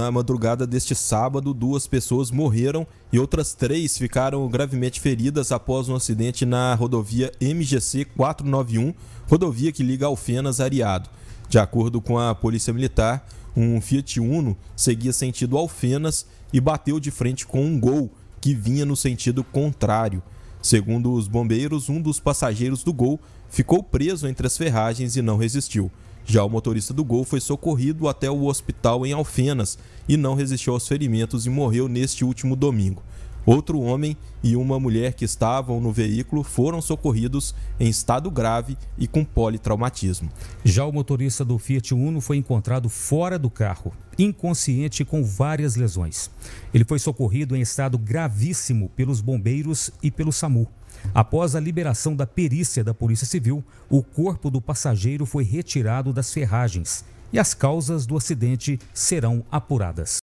Na madrugada deste sábado, duas pessoas morreram e outras três ficaram gravemente feridas após um acidente na rodovia MGC 491, rodovia que liga Alfenas a Areado. De acordo com a Polícia Militar, um Fiat Uno seguia sentido Alfenas e bateu de frente com um Gol que vinha no sentido contrário. Segundo os bombeiros, um dos passageiros do Gol ficou preso entre as ferragens e não resistiu. Já o motorista do Gol foi socorrido até o hospital em Alfenas e não resistiu aos ferimentos e morreu neste último domingo. Outro homem e uma mulher que estavam no veículo foram socorridos em estado grave e com politraumatismo. Já o motorista do Fiat Uno foi encontrado fora do carro, inconsciente com várias lesões. Ele foi socorrido em estado gravíssimo pelos bombeiros e pelo SAMU. Após a liberação da perícia da Polícia Civil, o corpo do passageiro foi retirado das ferragens e as causas do acidente serão apuradas.